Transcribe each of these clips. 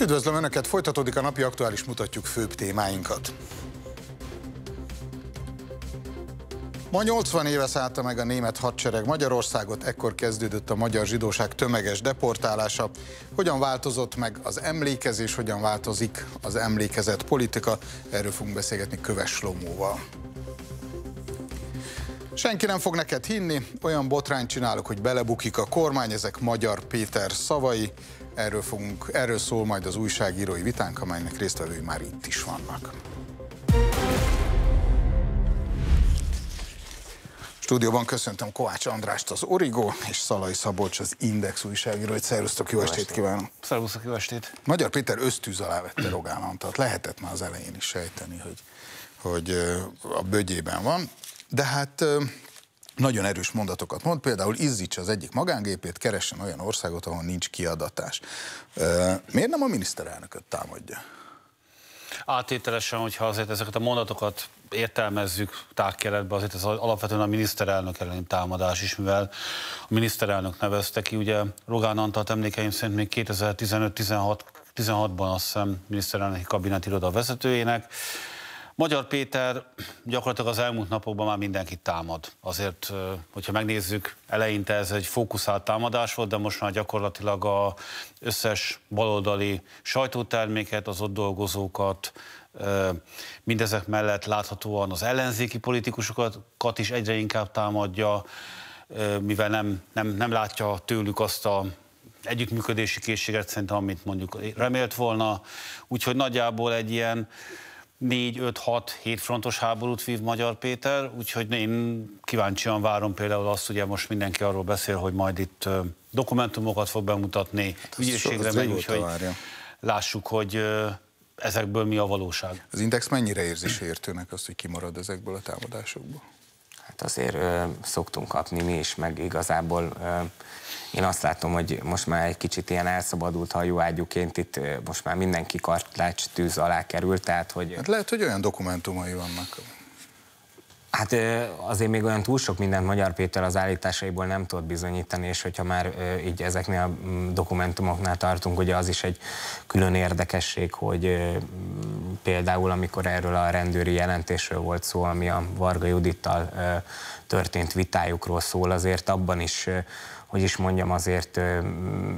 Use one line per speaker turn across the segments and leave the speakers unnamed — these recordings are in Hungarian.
Üdvözlöm Önöket, folytatódik a napi aktuális, mutatjuk főbb témáinkat. Ma 80 éve szállta meg a német hadsereg Magyarországot, ekkor kezdődött a magyar zsidóság tömeges deportálása. Hogyan változott meg az emlékezés, hogyan változik az emlékezett politika, erről fogunk beszélgetni Köves Lomóval. Senki nem fog neked hinni, olyan botrányt csinálok, hogy belebukik a kormány, ezek Magyar Péter szavai. Erről, fogunk, erről szól majd az újságírói vitánk, amelynek résztvevői már itt is vannak. Stúdióban köszöntöm Kovács Andrást az Origo és Szalai Szabolcs az Index újságírói Szerusztok, jó, jó estét, estét kívánom!
Szerusztok, jó estét!
Magyar Péter ösztűz alá vette Rogán Antalt. Lehetett már az elején is sejteni, hogy, hogy a bögyében van de hát nagyon erős mondatokat mond, például izzítsa az egyik magángépét, keressen olyan országot, ahol nincs kiadatás. Miért nem a miniszterelnököt támadja?
Átételesen, hogyha azért ezeket a mondatokat értelmezzük tárkeretbe, azért ez alapvetően a miniszterelnök elleni támadás is, mivel a miniszterelnök nevezte ki, ugye Rogán Antal emlékeim szerint még 2015-16 16-ban azt hiszem miniszterelnöki iroda vezetőjének, Magyar Péter gyakorlatilag az elmúlt napokban már mindenkit támad. Azért, hogyha megnézzük, eleinte ez egy fókuszált támadás volt, de most már gyakorlatilag az összes baloldali sajtóterméket, az ott dolgozókat, mindezek mellett láthatóan az ellenzéki politikusokat is egyre inkább támadja, mivel nem, nem, nem látja tőlük azt a együttműködési készséget szerintem, amit mondjuk remélt volna. Úgyhogy nagyjából egy ilyen 4-5-6-7 frontos háborút vív Magyar Péter, úgyhogy én kíváncsian várom például azt, ugye most mindenki arról beszél, hogy majd itt dokumentumokat fog bemutatni, hát ügyészségre megy, úgyhogy
lássuk, hogy ezekből mi a valóság. Az Index mennyire érzi sértőnek azt, hogy kimarad ezekből a támadásokból?
Hát azért ö, szoktunk kapni mi is, meg igazából ö, én azt látom, hogy most már egy kicsit ilyen elszabadult hajóágyúként itt most már mindenki kartlács tűz alá került, tehát hogy... Hát lehet, hogy olyan dokumentumai vannak. Hát azért még olyan túl sok mindent Magyar Péter az állításaiból nem tud bizonyítani, és hogyha már így ezeknél a mm, dokumentumoknál tartunk, ugye az is egy külön érdekesség, hogy mm, például amikor erről a rendőri jelentésről volt szó, ami a Varga Judittal történt vitájukról szól, azért abban is hogy is mondjam, azért ő,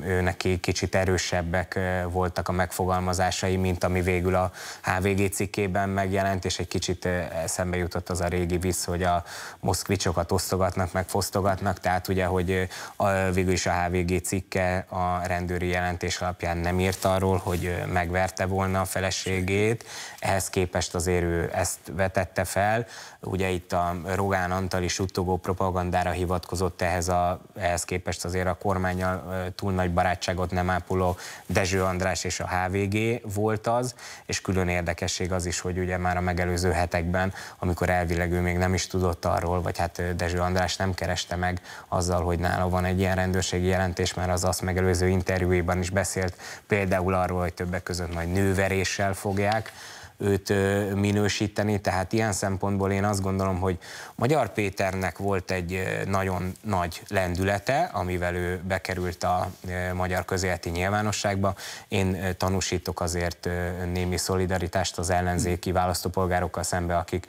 ő neki kicsit erősebbek voltak a megfogalmazásai, mint ami végül a HVG cikkében megjelent, és egy kicsit eszembe jutott az a régi visz, hogy a moszkvicsokat osztogatnak, meg fosztogatnak, tehát ugye, hogy a, végül is a HVG cikke a rendőri jelentés alapján nem írt arról, hogy megverte volna a feleségét, ehhez képest azért ő ezt vetette fel, ugye itt a Rogán Antal is utogó propagandára hivatkozott ehhez, a, ehhez képest képest azért a kormányal túl nagy barátságot nem ápoló Dezső András és a HVG volt az, és külön érdekesség az is, hogy ugye már a megelőző hetekben, amikor elvileg ő még nem is tudott arról, vagy hát Dezső András nem kereste meg azzal, hogy nála van egy ilyen rendőrségi jelentés, mert az azt megelőző interjúiban is beszélt például arról, hogy többek között majd nőveréssel fogják, őt minősíteni, tehát ilyen szempontból én azt gondolom, hogy Magyar Péternek volt egy nagyon nagy lendülete, amivel ő bekerült a magyar közéleti nyilvánosságba. Én tanúsítok azért némi szolidaritást az ellenzéki választópolgárokkal szembe, akik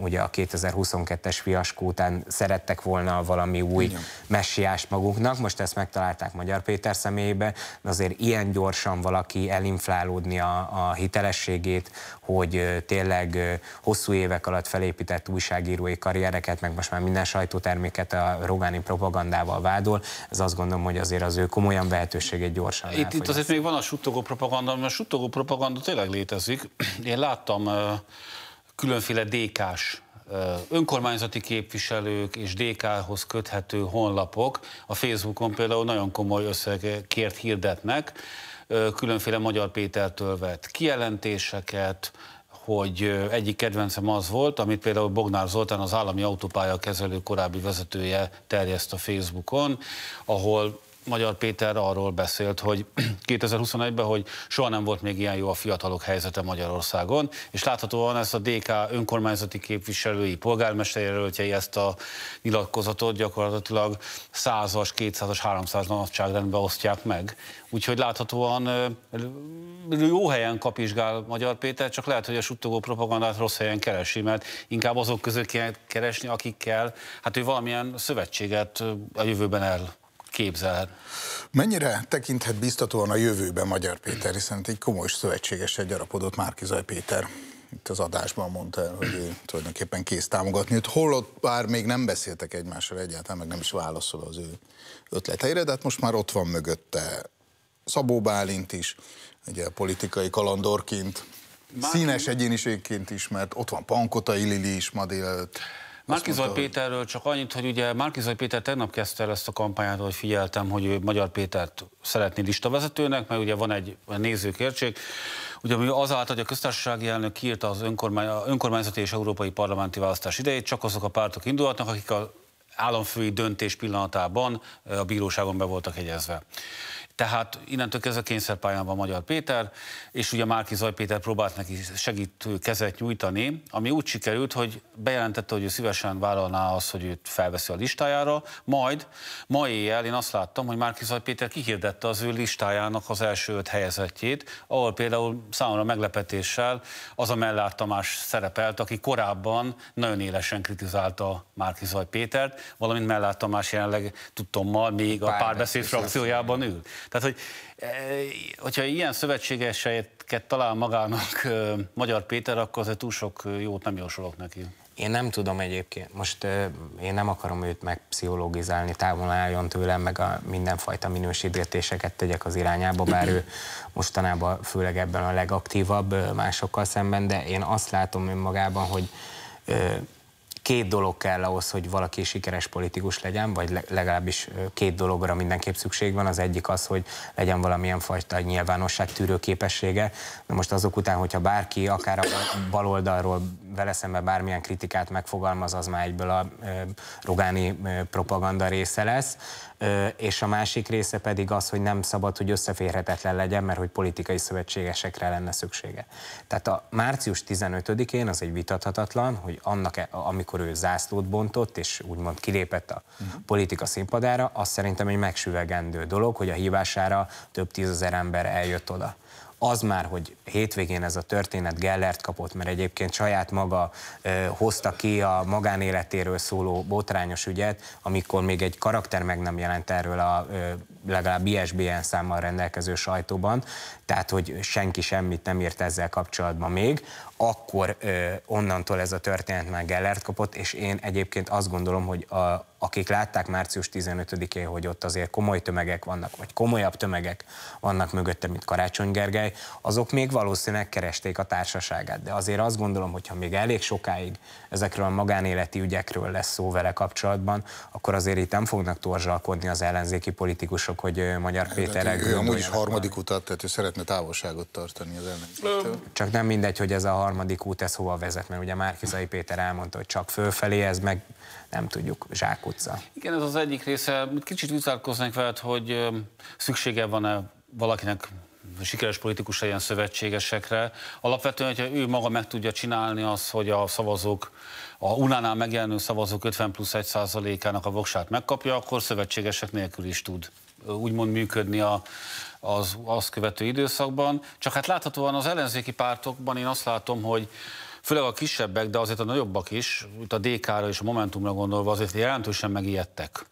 ugye a 2022-es fiaskó után szerettek volna valami új messiást maguknak, most ezt megtalálták Magyar Péter személyébe, de azért ilyen gyorsan valaki elinflálódni a, a hitelességét, hogy tényleg hosszú évek alatt felépített újságírói karriereket, meg most már minden sajtóterméket a rogáni propagandával vádol, ez azt gondolom, hogy azért az ő komolyan vehetőségét gyorsan Itt, itt azért még
van a suttogó propaganda, mert a suttogó propaganda tényleg létezik. Én láttam különféle DK-s önkormányzati képviselők és DK-hoz köthető honlapok a Facebookon például nagyon komoly összegekért hirdetnek, különféle Magyar Pétertől vett kijelentéseket, hogy egyik kedvencem az volt, amit például Bognár Zoltán, az állami autópálya kezelő korábbi vezetője terjeszt a Facebookon, ahol Magyar Péter arról beszélt, hogy 2021-ben, hogy soha nem volt még ilyen jó a fiatalok helyzete Magyarországon, és láthatóan ezt a DK önkormányzati képviselői, jelöltjei ezt a nyilatkozatot gyakorlatilag 100-as, 200-as, 300 nagyságrendben osztják meg. Úgyhogy láthatóan jó helyen kapizsgál Magyar Péter, csak lehet, hogy a suttogó propagandát rossz helyen keresi, mert inkább azok között kell keresni, akikkel hát ő valamilyen szövetséget
a jövőben el képzelhet. Mennyire tekinthet biztatóan a jövőben Magyar Péter, hiszen egy komoly szövetséges egy gyarapodott Márkizaj Péter itt az adásban mondta hogy ő tulajdonképpen kész támogatni őt, holott bár még nem beszéltek egymással egyáltalán, meg nem is válaszol az ő ötleteire, de hát most már ott van mögötte Szabó Bálint is, ugye politikai kalandorként, Márki... színes egyéniségként ismert, ott van Pankota Ilili is ma délelőtt. Márkizaj mondta,
Péterről csak annyit, hogy ugye Márkizaj Péter tegnap kezdte el ezt a kampányát, hogy figyeltem, hogy ő Magyar Pétert szeretné listavezetőnek, mert ugye van egy nézőkértség. Ugye azáltal, hogy a köztársasági elnök kiírta az önkormány, önkormányzati és európai parlamenti választás idejét, csak azok a pártok indulhatnak, akik a államfői döntés pillanatában a bíróságon be voltak egyezve. Tehát innentől kezdve kényszerpályán van Magyar Péter, és ugye Márki Zaj Péter próbált neki segítő kezet nyújtani, ami úgy sikerült, hogy bejelentette, hogy ő szívesen vállalná azt, hogy őt felveszi a listájára, majd ma éjjel én azt láttam, hogy Márki Zaj Péter kihirdette az ő listájának az első öt helyezettjét, ahol például számomra meglepetéssel az a Mellár Tamás szerepelt, aki korábban nagyon élesen kritizálta Márki Zaj Pétert, valamint Mellár Tamás jelenleg tudtommal még a párbeszéd frakciójában ül. Tehát, hogy e, hogyha ilyen szövetségeseket talál magának Magyar Péter, akkor azért túl sok jót nem jósolok neki.
Én nem tudom egyébként, most én nem akarom őt megpszichológizálni, távol álljon tőlem, meg a mindenfajta minősítgetéseket tegyek az irányába, bár ő mostanában főleg ebben a legaktívabb másokkal szemben, de én azt látom önmagában, hogy két dolog kell ahhoz, hogy valaki sikeres politikus legyen, vagy legalábbis két dologra mindenképp szükség van. Az egyik az, hogy legyen valamilyen fajta nyilvánosság tűrő képessége. Na most azok után, hogyha bárki akár a baloldalról vele szemben bármilyen kritikát megfogalmaz, az már egyből a rogáni propaganda része lesz és a másik része pedig az, hogy nem szabad, hogy összeférhetetlen legyen, mert hogy politikai szövetségesekre lenne szüksége. Tehát a március 15-én az egy vitathatatlan, hogy annak, e, amikor ő zászlót bontott, és úgymond kilépett a mhm. politika színpadára, az szerintem egy megsüvegendő dolog, hogy a hívására több tízezer ember eljött oda. Az már, hogy hétvégén ez a történet Gellert kapott, mert egyébként saját maga ö, hozta ki a magánéletéről szóló botrányos ügyet, amikor még egy karakter meg nem jelent erről a ö, legalább ISBN számmal rendelkező sajtóban, tehát hogy senki semmit nem írt ezzel kapcsolatban még, akkor ö, onnantól ez a történet már Gellert kapott, és én egyébként azt gondolom, hogy a, akik látták március 15-én, hogy ott azért komoly tömegek vannak, vagy komolyabb tömegek vannak mögötte, mint Karácsony Gergely, azok még valószínűleg keresték a társaságát. De azért azt gondolom, hogy ha még elég sokáig ezekről a magánéleti ügyekről lesz szó vele kapcsolatban, akkor azért itt nem fognak torzsalkodni az ellenzéki politikusok, hogy Magyar hát, Péterrel... Ő amúgy is harmadik utat, tehát ő szeretne lehetne távolságot tartani az ellenzéktől. Csak nem mindegy, hogy ez a harmadik út, ez hova vezet, mert ugye Márkizai Péter elmondta, hogy csak fölfelé, ez meg nem tudjuk, zsákutca.
Igen, ez az egyik része. Kicsit vizárkoznánk veled, hogy szüksége van-e valakinek sikeres politikus legyen szövetségesekre. Alapvetően, hogyha ő maga meg tudja csinálni az, hogy a szavazók, a unánál megjelenő szavazók 50 plusz 1 százalékának a voksát megkapja, akkor szövetségesek nélkül is tud úgymond működni a, az azt követő időszakban. Csak hát láthatóan az ellenzéki pártokban én azt látom, hogy főleg a kisebbek, de azért a nagyobbak is, itt a DK-ra és a Momentumra gondolva azért jelentősen megijedtek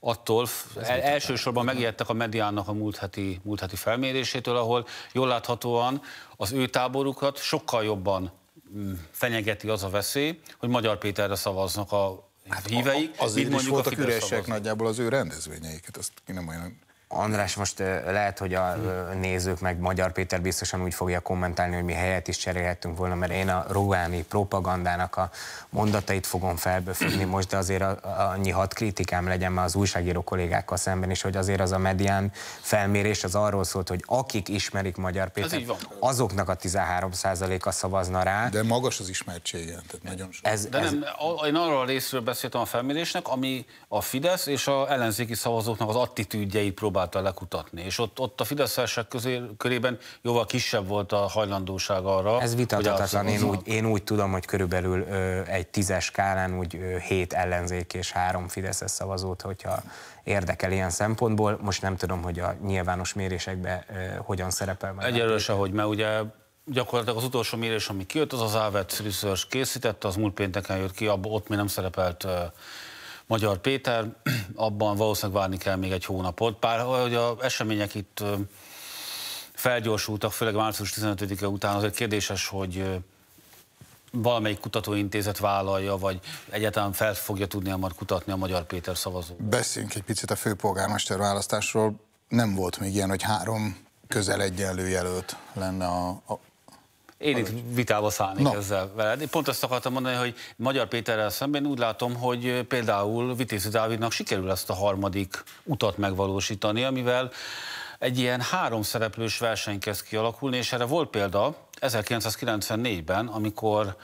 attól el, elsősorban megijedtek a mediának a múlt heti, múlt heti felmérésétől, ahol jól láthatóan az ő táborukat sokkal jobban mm, fenyegeti az a veszély, hogy Magyar Péterre szavaznak a hát híveik. Azért mondjuk is voltak a üresek
nagyjából
az ő rendezvényeiket, azt nem olyan András, most lehet, hogy a nézők, meg Magyar Péter biztosan úgy fogja kommentálni, hogy mi helyet is cserélhettünk volna, mert én a rugáni propagandának a mondatait fogom felböfögni most, de azért annyi hat kritikám legyen már az újságíró kollégákkal szemben is, hogy azért az a medián felmérés az arról szólt, hogy akik ismerik Magyar Péter, azoknak a 13%-a szavazna rá. De magas az ismertsége, tehát nagyon sok. Ez, de ez... nem,
én arról a részről beszéltem a felmérésnek, ami a Fidesz és a ellenzéki szavazóknak az attitűdjei próbál próbálta lekutatni, és ott, ott a fideszesek közé, körében jóval kisebb volt a hajlandóság arra. Ez vitathatatlan, én úgy,
én úgy tudom, hogy körülbelül ö, egy tízes skálán úgy ö, hét ellenzék és három fideszes szavazót, hogyha érdekel ilyen szempontból. Most nem tudom, hogy a nyilvános mérésekben ö, hogyan szerepel.
Egyelőre se, hogy mert ugye gyakorlatilag az utolsó mérés, ami kijött, az az Ávet Research készítette, az múlt pénteken jött ki, abban ott mi nem szerepelt Magyar Péter, abban valószínűleg várni kell még egy hónapot. Bár hogy a események itt felgyorsultak, főleg március 15-e után, azért kérdéses, hogy valamelyik kutatóintézet vállalja, vagy egyáltalán fel fogja tudni már kutatni a Magyar Péter szavazó.
Beszéljünk egy picit a főpolgármester választásról. Nem volt még ilyen, hogy három közel egyenlő jelölt lenne a, a
én itt vitába szállnék no. ezzel veled. Én pont azt akartam mondani, hogy Magyar Péterrel szemben úgy látom, hogy például Vitézi Dávidnak sikerül ezt a harmadik utat megvalósítani, amivel egy ilyen három szereplős verseny kezd kialakulni, és erre volt példa 1994-ben, amikor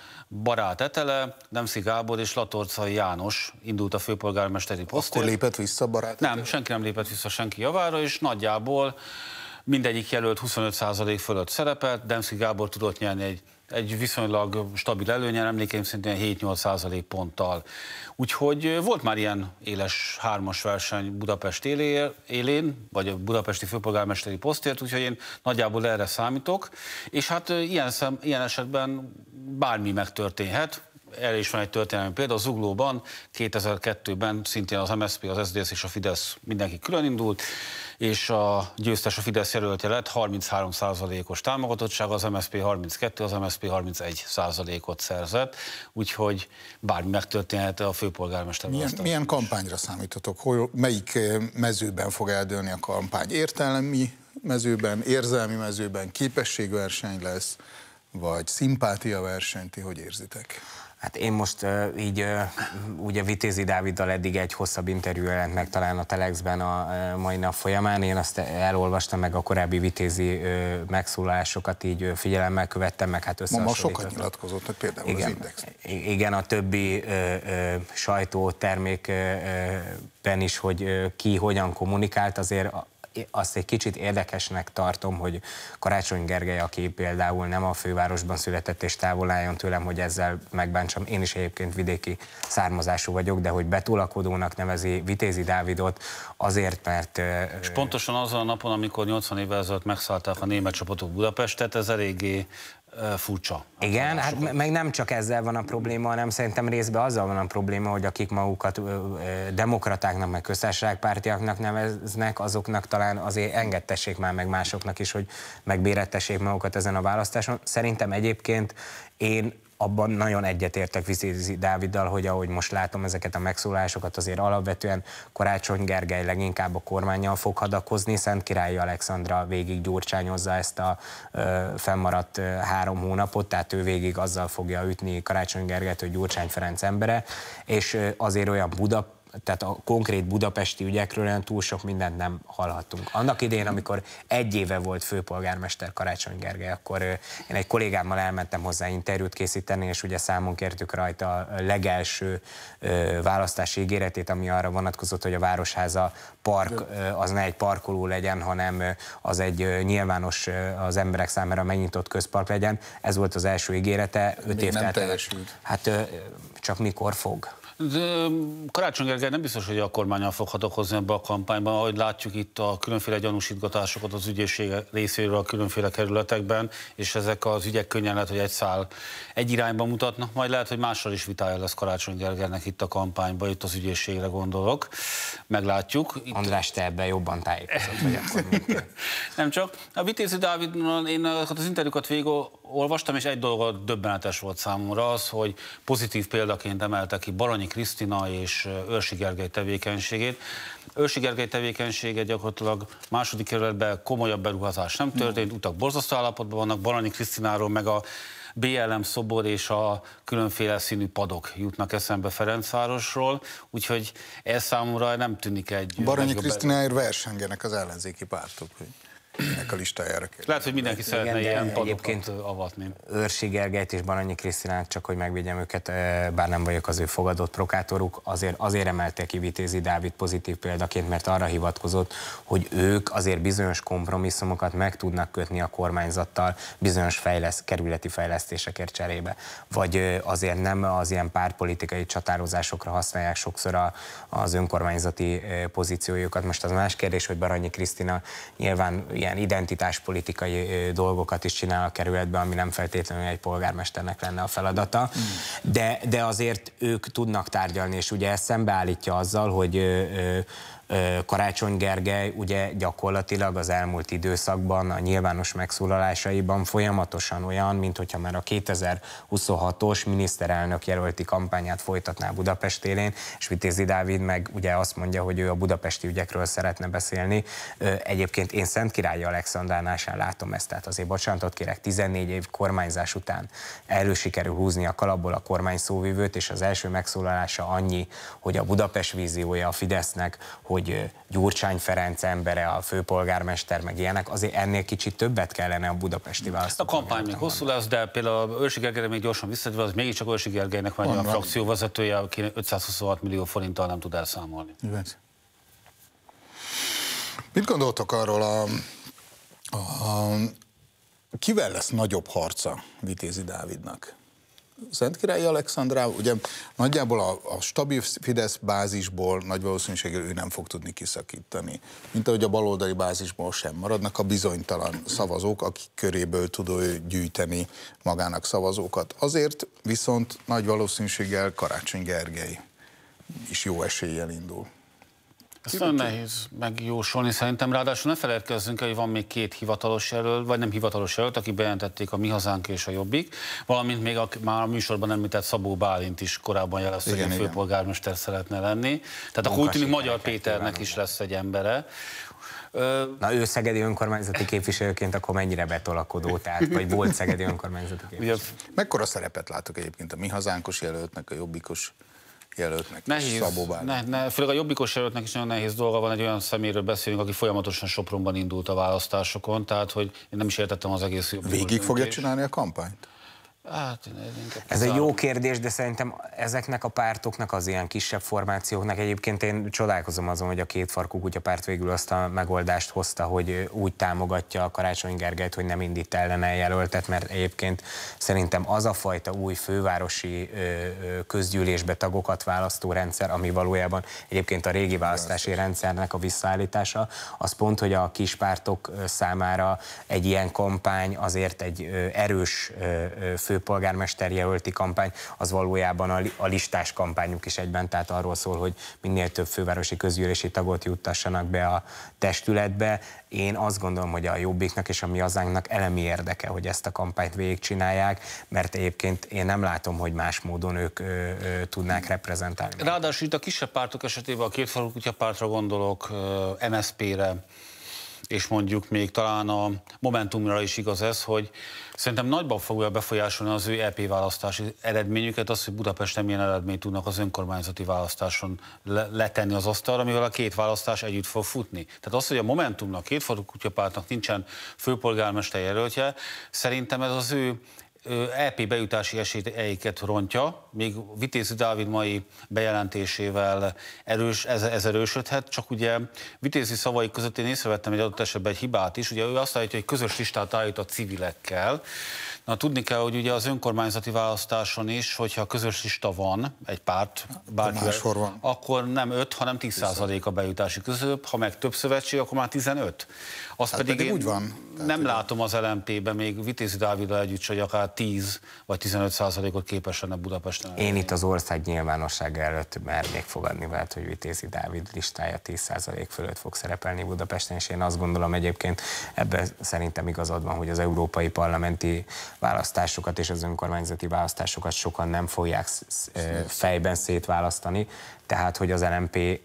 Barát Etele, Nemszi Gábor és Latorcai János indult a főpolgármesteri posztért. Akkor lépett vissza Barát Etele? Nem, senki nem lépett vissza senki javára, és nagyjából Mindegyik jelölt 25% fölött szerepelt, Demszki Gábor tudott nyerni egy, egy viszonylag stabil előnye, emlékeim szerint 7-8% ponttal. Úgyhogy volt már ilyen éles hármas verseny Budapest élén, vagy a budapesti főpolgármesteri posztért, úgyhogy én nagyjából erre számítok. És hát ilyen, szem, ilyen esetben bármi megtörténhet, el is van egy történelmi példa. Az Uglóban 2002-ben szintén az MSZP, az SZDSZ és a Fidesz mindenki külön indult, és a győztes a Fidesz jelöltje lett 33 os támogatottság, az MSZP 32, az MSZP 31 ot szerzett, úgyhogy bármi megtörténhet a főpolgármester. Milyen,
milyen kampányra számítotok? Hol, melyik eh, mezőben fog eldőlni a kampány? Értelmi mezőben, érzelmi mezőben, képességverseny lesz? vagy szimpátia versenyti, hogy érzitek?
Hát én most így, ugye Vitézi Dáviddal eddig egy hosszabb interjú jelent meg talán a Telexben a mai nap folyamán, én azt elolvastam meg a korábbi Vitézi megszólásokat, így figyelemmel követtem meg, hát összehasonlítottam. Ma sokat nyilatkozott, hogy például igen, az Index. Igen, a többi sajtótermékben is, hogy ki hogyan kommunikált, azért azt egy kicsit érdekesnek tartom, hogy Karácsony Gergely, aki például nem a fővárosban született és távol álljon tőlem, hogy ezzel megbántsam, én is egyébként vidéki származású vagyok, de hogy betulakodónak nevezi Vitézi Dávidot azért, mert... És
pontosan azon a napon, amikor 80 évvel ezelőtt megszállták a német csapatok Budapestet, ez eléggé
furcsa. Igen, hát meg nem csak ezzel van a probléma, hanem szerintem részben azzal van a probléma, hogy akik magukat demokratáknak, meg köztársaságpártiaknak neveznek, azoknak talán azért engedtessék már meg másoknak is, hogy megbérettessék magukat ezen a választáson. Szerintem egyébként én abban nagyon egyetértek Viszézi Dáviddal, hogy ahogy most látom ezeket a megszólásokat, azért alapvetően Karácsony Gergely leginkább a kormányjal fog hadakozni, Szent Királyi Alexandra végig gyurcsányozza ezt a ö, fennmaradt ö, három hónapot, tehát ő végig azzal fogja ütni Karácsony Gergelyt, hogy Gyurcsány Ferenc embere, és ö, azért olyan Budapest, tehát a konkrét budapesti ügyekről olyan túl sok mindent nem hallhattunk. Annak idén, amikor egy éve volt főpolgármester Karácsony Gergely, akkor én egy kollégámmal elmentem hozzá interjút készíteni, és ugye számon kértük rajta a legelső választási ígéretét, ami arra vonatkozott, hogy a Városháza park az ne egy parkoló legyen, hanem az egy nyilvános az emberek számára megnyitott közpark legyen. Ez volt az első ígérete. Öt Még év nem teljesült. Hát csak mikor fog?
De mm, Karácsony Gergely nem biztos, hogy a kormányon fog hadakozni ebbe a kampányban, ahogy látjuk itt a különféle gyanúsítgatásokat az ügyészség részéről a különféle kerületekben, és ezek az ügyek könnyen lehet, hogy egy szál egy irányba mutatnak, majd lehet, hogy mással is vitája lesz Karácsony Gergelynek itt a kampányban, itt az ügyészségre gondolok, meglátjuk. Itt... András, te ebben jobban tájékozott vagy akkor, Nem csak. A Vitézi Dávidnal én hát az interjúkat végül olvastam, és egy dolog döbbenetes volt számomra az, hogy pozitív példaként emelte ki Baranyi Krisztina és Őrsi Gergely tevékenységét. Őrsi Gergely tevékenysége gyakorlatilag második kerületben komolyabb beruházás nem történt, mm. utak borzasztó állapotban vannak, Baranyi Krisztináról meg a BLM szobor és a különféle színű padok jutnak eszembe Ferencvárosról, úgyhogy ez számomra nem tűnik
egy... Baranyi Krisztináért versengenek az ellenzéki pártok. Hogy ennek a listájára kérdezik. Lehet, hogy mindenki szeretne Igen, ilyen padokat avatni. Őrsi Gergelyt és Baranyi Krisztinát, csak hogy megvédjem őket, eh, bár nem vagyok az ő fogadott prokátoruk, azért, azért emelte ki Vitézi Dávid pozitív példaként, mert arra hivatkozott, hogy ők azért bizonyos kompromisszumokat meg tudnak kötni a kormányzattal bizonyos fejlesz, kerületi fejlesztésekért cserébe. Vagy eh, azért nem az ilyen pártpolitikai csatározásokra használják sokszor a, az önkormányzati eh, pozíciójukat. Most az más kérdés, hogy Baranyi Krisztina nyilván ilyen identitáspolitikai dolgokat is csinál a kerületben, ami nem feltétlenül egy polgármesternek lenne a feladata, hmm. de, de azért ők tudnak tárgyalni, és ugye ezt szembeállítja azzal, hogy Karácsony Gergely ugye gyakorlatilag az elmúlt időszakban a nyilvános megszólalásaiban folyamatosan olyan, mint hogyha már a 2026-os miniszterelnök jelölti kampányát folytatná Budapest élén, és Vitézi Dávid meg ugye azt mondja, hogy ő a budapesti ügyekről szeretne beszélni. Egyébként én Szent Király Alexandránál sem látom ezt, tehát azért bocsánatot kérek, 14 év kormányzás után elő sikerül húzni a kalapból a kormány szóvivőt, és az első megszólalása annyi, hogy a Budapest víziója a Fidesznek, hogy hogy Gyurcsány Ferenc embere, a főpolgármester, meg ilyenek, azért ennél kicsit többet kellene a budapesti hát választ. A
kampány még hosszú lesz, de például a Őrsi Gergely még gyorsan visszatérve, az mégiscsak Őrsi Gergelynek van, van a frakcióvezetője, aki 526 millió forinttal nem tud elszámolni.
Igen.
Mit gondoltok arról a, a, a kivel lesz nagyobb harca Vitézi Dávidnak? Szentkirályi Alexandrá, ugye nagyjából a, a stabil Fidesz bázisból nagy valószínűséggel ő nem fog tudni kiszakítani. Mint ahogy a baloldali bázisból sem maradnak a bizonytalan szavazók, akik köréből tud ő gyűjteni magának szavazókat. Azért viszont nagy valószínűséggel Karácsony Gergely is jó eséllyel indul.
Ezt nagyon nehéz megjósolni szerintem, ráadásul ne feledkezzünk el, hogy van még két hivatalos jelölt, vagy nem hivatalos jelölt, akik bejelentették a Mi Hazánk és a Jobbik, valamint még a, már a műsorban említett Szabó Bálint is korábban jelezte, hogy a főpolgármester szeretne lenni. Tehát akkor úgy tűnik Magyar Péternek is lesz egy embere.
Na ő szegedi önkormányzati képviselőként akkor mennyire betolakodó, tehát vagy volt szegedi önkormányzati képviselő. Mekkora szerepet látok egyébként a mi hazánkos
jelöltnek, a jobbikos jelöltnek, nehéz, Szabó
ne, ne, Főleg a jobbikos jelöltnek is nagyon nehéz dolga van, egy olyan szeméről beszélünk, aki folyamatosan Sopronban indult a választásokon, tehát hogy én nem is
értettem az egész jobbikos Végig fogja
csinálni a kampányt? Hát, ez egy jó
kérdés, de szerintem ezeknek a pártoknak, az ilyen kisebb formációknak egyébként én csodálkozom azon, hogy a két farkú kutya párt végül azt a megoldást hozta, hogy úgy támogatja a Karácsony Gergelyt, hogy nem indít ellene jelöltet, mert egyébként szerintem az a fajta új fővárosi közgyűlésbe tagokat választó rendszer, ami valójában egyébként a régi választási rendszernek a visszaállítása, az pont, hogy a kis pártok számára egy ilyen kampány azért egy erős fő főpolgármester jelölti kampány, az valójában a, listás kampányuk is egyben, tehát arról szól, hogy minél több fővárosi közgyűlési tagot juttassanak be a testületbe. Én azt gondolom, hogy a Jobbiknak és a mi hazánknak elemi érdeke, hogy ezt a kampányt végigcsinálják, mert egyébként én nem látom, hogy más módon ők ö, ö, tudnák reprezentálni.
Ráadásul itt a kisebb pártok esetében a kétfarkú kutyapártra gondolok, MSZP-re, és mondjuk még talán a Momentumra is igaz ez, hogy szerintem nagyban fogja befolyásolni az ő EP választási eredményüket, az, hogy Budapesten milyen eredményt tudnak az önkormányzati választáson letenni az asztalra, mivel a két választás együtt fog futni. Tehát az, hogy a Momentumnak, két kutyapártnak nincsen főpolgármester jelöltje, szerintem ez az ő EP bejutási esélyeiket rontja, míg Vitézi Dávid mai bejelentésével erős, ez, ez erősödhet, csak ugye Vitézi szavai között én észrevettem egy adott esetben egy hibát is, ugye ő azt állítja, hogy közös listát állít a civilekkel. Na tudni kell, hogy ugye az önkormányzati választáson is, hogyha közös lista van, egy párt, bárki, akkor nem 5, hanem 10, a bejutási közöbb, ha meg több szövetség, akkor már 15. Az hát pedig, pedig én, úgy van tehát nem ugye... látom az lmp be még Vitézi Dáviddal együtt, hogy akár 10 vagy 15 százalékot képes lenne Budapesten.
Én itt az ország nyilvánosság előtt mernék fogadni veled, hogy Vitézi Dávid listája 10 százalék fölött fog szerepelni Budapesten, és én azt gondolom egyébként ebben szerintem igazad van, hogy az európai parlamenti választásokat és az önkormányzati választásokat sokan nem fogják eh, fejben szétválasztani, tehát hogy az LMP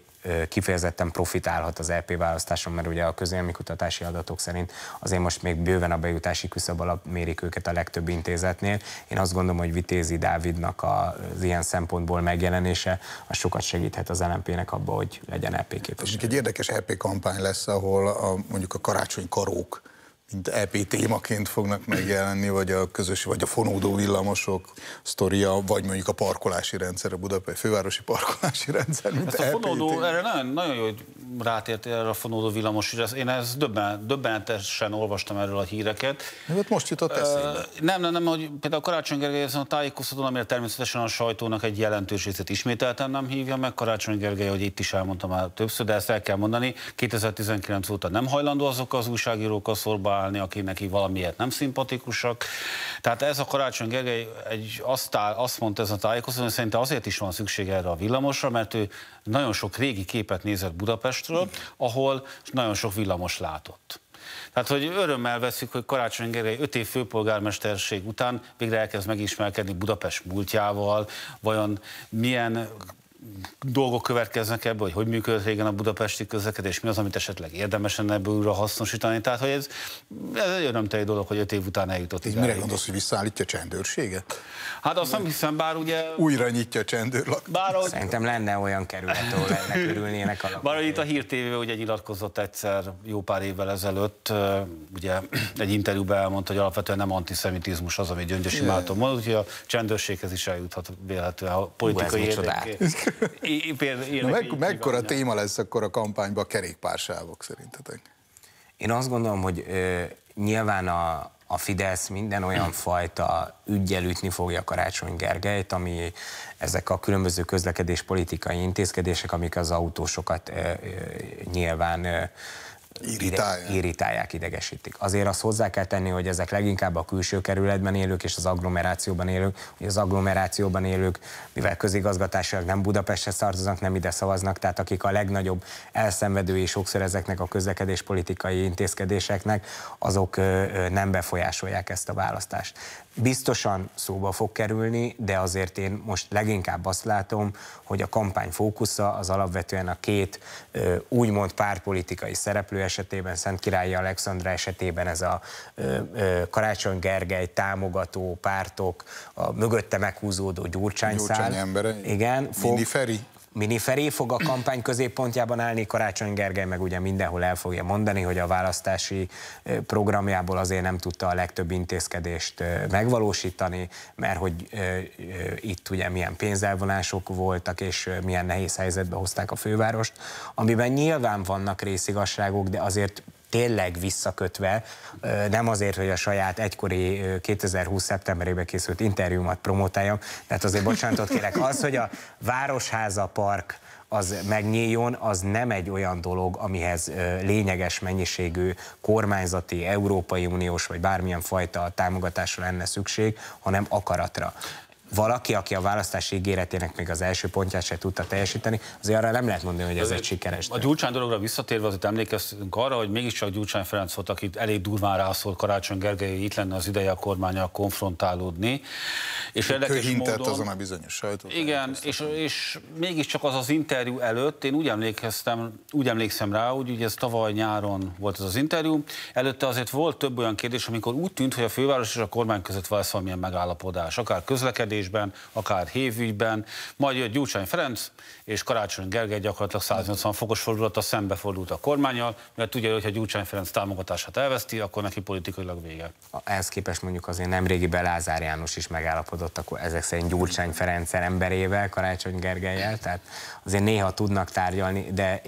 kifejezetten profitálhat az LP e választáson, mert ugye a közélmi kutatási adatok szerint azért most még bőven a bejutási küszöb alap mérik őket a legtöbb intézetnél. Én azt gondolom, hogy Vitézi Dávidnak az ilyen szempontból megjelenése az sokat segíthet az LMP-nek abba, hogy legyen LP e képviselő. Egy érdekes LP e kampány lesz, ahol a, mondjuk a karácsony karók mint EP
témaként fognak megjelenni, vagy a közös, vagy a fonódó villamosok sztoria, vagy mondjuk a parkolási rendszer, a Budapest fővárosi parkolási rendszer, mint Ezt a EP fonódó, téma.
erre nagyon, nagyon jó, hogy rátértél erre a fonódó villamos, én ezt döbben, döbbenetesen olvastam erről a híreket.
Hát most jutott eszébe.
Nem, nem, nem, hogy például Karácsony Gergely a tájékoztatón, amire természetesen a sajtónak egy jelentős részét ismételten nem hívja meg, Karácsony Gergely, hogy itt is elmondtam már többször, de ezt el kell mondani, 2019 óta nem hajlandó azok az újságírók a szorba találni, aki neki valamiért nem szimpatikusak. Tehát ez a Karácsony Gergely egy azt, áll, azt mondta ez a tájékoztató, hogy szerintem azért is van szükség erre a villamosra, mert ő nagyon sok régi képet nézett Budapestről, ahol nagyon sok villamos látott. Tehát, hogy örömmel veszük, hogy Karácsony Gergely öt év főpolgármesterség után végre elkezd megismerkedni Budapest múltjával, vajon milyen dolgok következnek ebből, hogy hogy működött régen a budapesti közlekedés, mi az, amit esetleg érdemes lenne ebből újra hasznosítani. Tehát, hogy ez, ez egy örömteli dolog,
hogy öt év után eljutott. Így mire gondolsz, hogy visszaállítja a csendőrséget? Hát azt nem hiszem, bár ugye...
Újra nyitja a csendőr Bár ott... Szerintem lenne olyan kerület, ahol ennek örülnének
a Bár itt a Hír
TV ugye nyilatkozott egyszer jó pár évvel ezelőtt, ugye egy interjúban elmondta, hogy alapvetően nem antiszemitizmus az, ami Gyöngyösi Márton mond, úgyhogy a csendőrséghez is eljuthat véletlenül a politikai érdekét. Na, meg, mekkora
téma lesz akkor a kampányban
a kerékpársávok szerintetek? Én azt gondolom, hogy ö, nyilván a, a Fidesz minden olyan fajta ügyel ütni fogja Karácsony Gergelyt, ami ezek a különböző közlekedéspolitikai intézkedések, amik az autósokat ö, ö, nyilván ö, irritálják. Ide, irritálják, idegesítik. Azért azt hozzá kell tenni, hogy ezek leginkább a külső kerületben élők és az agglomerációban élők, hogy az agglomerációban élők, mivel közigazgatásilag nem Budapesthez tartoznak, nem ide szavaznak, tehát akik a legnagyobb elszenvedői sokszor ezeknek a közlekedés politikai intézkedéseknek, azok nem befolyásolják ezt a választást. Biztosan szóba fog kerülni, de azért én most leginkább azt látom, hogy a kampány fókusza az alapvetően a két úgymond párpolitikai szereplő esetében, Szent Királyi Alexandra esetében ez a ö, ö, Karácsony Gergely támogató pártok, a mögötte meghúzódó Gyurcsány, Gyurcsány szál, embere. Igen, fog, Feri miniferé fog a kampány középpontjában állni, Karácsony Gergely meg ugye mindenhol el fogja mondani, hogy a választási programjából azért nem tudta a legtöbb intézkedést megvalósítani, mert hogy itt ugye milyen pénzelvonások voltak, és milyen nehéz helyzetbe hozták a fővárost, amiben nyilván vannak részigasságok, de azért tényleg visszakötve, nem azért, hogy a saját egykori 2020 szeptemberében készült interjúmat promotáljam, tehát azért bocsánatot kérek, az, hogy a Városháza Park az megnyíljon, az nem egy olyan dolog, amihez lényeges mennyiségű kormányzati, Európai Uniós vagy bármilyen fajta támogatásra lenne szükség, hanem akaratra valaki, aki a választási ígéretének még az első pontját se tudta teljesíteni, azért arra nem lehet mondani, hogy ez egy sikeres. A
Gyurcsány dologra visszatérve azért emlékeztünk arra, hogy mégiscsak Gyurcsány Ferenc volt, akit elég durván rászól Karácsony Gergely, itt lenne az ideje a kormánya konfrontálódni. És érdekes Hintett módon, azon a bizonyos sajtó. Igen, és, és mégiscsak az az interjú előtt, én úgy emlékeztem, úgy emlékszem rá, hogy ugye ez tavaly nyáron volt ez az interjú, előtte azért volt több olyan kérdés, amikor úgy tűnt, hogy a főváros és a kormány között van valamilyen megállapodás, akár közlekedés, kérdésben, akár hévügyben, majd jött Gyurcsány Ferenc, és Karácsony Gergely gyakorlatilag 180 fokos fordulata szembefordult a kormányjal, mert tudja, hogy ha Gyurcsány Ferenc támogatását elveszti, akkor neki politikailag vége.
Ehhez képest mondjuk azért nemrégi Belázár János is megállapodott, akkor ezek szerint Gyurcsány Ferenc emberével, Karácsony Gergelyel, tehát azért néha tudnak tárgyalni, de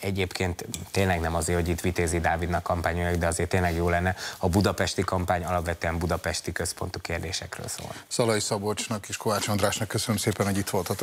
egyébként tényleg nem azért, hogy itt Vitézi Dávidnak kampányolják, de azért tényleg jó lenne. A budapesti kampány alapvetően budapesti központú kérdésekről szól. Szalai Szabolcsnak és Kovács Andrásnak
köszönöm szépen, hogy itt voltatok.